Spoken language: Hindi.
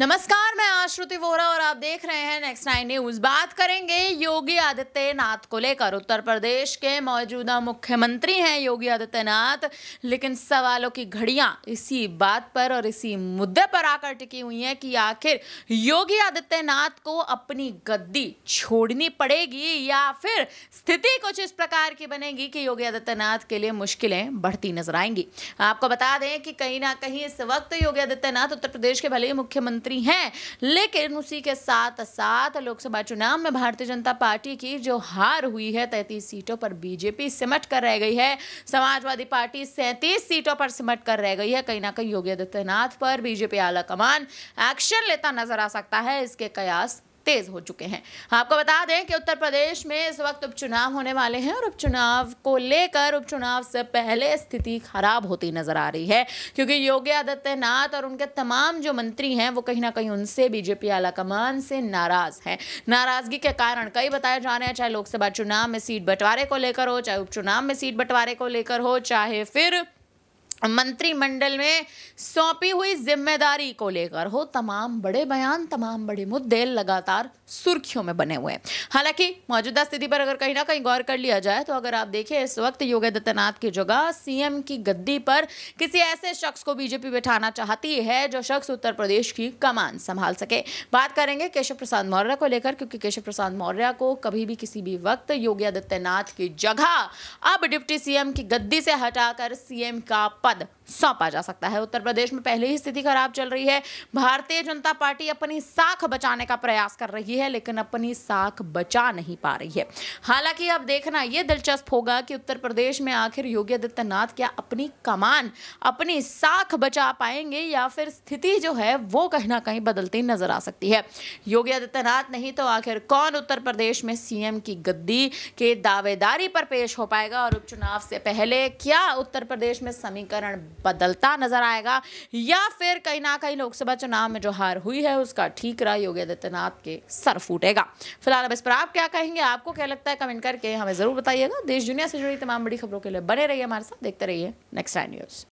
नमस्कार मैं मैं श्रुति वोहरा और आप देख रहे हैं नेक्स्ट नाइन न्यूज बात करेंगे योगी आदित्यनाथ को लेकर उत्तर प्रदेश के मौजूदा मुख्यमंत्री हैं योगी आदित्यनाथ लेकिन सवालों की घड़ियां इसी बात पर और इसी मुद्दे पर आकर टिकी हुई हैं कि आखिर योगी आदित्यनाथ को अपनी गद्दी छोड़नी पड़ेगी या फिर स्थिति कुछ इस प्रकार की बनेगी कि योगी आदित्यनाथ के लिए मुश्किलें बढ़ती नजर आएंगी आपको बता दें कि कहीं ना कहीं इस वक्त योगी आदित्यनाथ उत्तर प्रदेश के भले ही मुख्यमंत्री हैं लेकिन उसी के साथ साथ लोकसभा चुनाव में भारतीय जनता पार्टी की जो हार हुई है तैतीस सीटों पर बीजेपी सिमट कर रह गई है समाजवादी पार्टी सैंतीस सीटों पर सिमट कर रह गई है कहीं ना कहीं योगी आदित्यनाथ पर बीजेपी आला कमान एक्शन लेता नजर आ सकता है इसके कयास तेज हो चुके हैं आपको बता दें कि उत्तर प्रदेश में इस वक्त उपचुनाव होने वाले हैं और उपचुनाव को लेकर उपचुनाव से पहले स्थिति खराब होती नजर आ रही है क्योंकि योगी आदित्यनाथ और उनके तमाम जो मंत्री हैं वो कहीं ना कहीं उनसे बीजेपी आलाकमान से नाराज हैं नाराजगी के कारण कई बताए जा रहे हैं चाहे लोकसभा चुनाव में सीट बंटवारे को लेकर हो चाहे उपचुनाव में सीट बंटवारे को लेकर हो चाहे फिर मंत्रिमंडल में सौंपी हुई जिम्मेदारी को लेकर हो तमाम बड़े बयान तमाम बड़े मुद्दे लगातार सुर्खियों में बने हुए हैं हालांकि मौजूदा स्थिति पर अगर कहीं ना कहीं गौर कर लिया जाए तो अगर आप देखें इस वक्त योगी आदित्यनाथ की जगह सीएम की गद्दी पर किसी ऐसे शख्स को बीजेपी बैठाना चाहती है जो शख्स उत्तर प्रदेश की कमान संभाल सके बात करेंगे केशव प्रसाद मौर्य को लेकर क्योंकि केशव प्रसाद मौर्य को कभी भी किसी भी वक्त योगी आदित्यनाथ की जगह अब डिप्टी सीएम की गद्दी से हटाकर सीएम का Foda. सौंपा जा सकता है उत्तर प्रदेश में पहले ही स्थिति खराब चल रही है भारतीय जनता पार्टी अपनी साख बचाने का प्रयास कर रही है लेकिन अपनी साख बचा नहीं पा रही है हालांकि अब देखना यह दिलचस्प होगा कि उत्तर प्रदेश में आखिर योगी आदित्यनाथ क्या अपनी कमान अपनी साख बचा पाएंगे या फिर स्थिति जो है वो कहीं ना कहीं बदलती नजर आ सकती है योगी आदित्यनाथ नहीं तो आखिर कौन उत्तर प्रदेश में सीएम की गद्दी के दावेदारी पर पेश हो पाएगा और उपचुनाव से पहले क्या उत्तर प्रदेश में समीकरण बदलता नजर आएगा या फिर कहीं ना कहीं लोकसभा चुनाव में जो हार हुई है उसका रहा योगी आदित्यनाथ के सर फूटेगा फिलहाल अब इस पर आप क्या कहेंगे आपको क्या लगता है कमेंट करके हमें ज़रूर बताइएगा देश दुनिया से जुड़ी तमाम बड़ी खबरों के लिए बने रहिए हमारे साथ देखते रहिए नेक्स्ट टाइम न्यूज़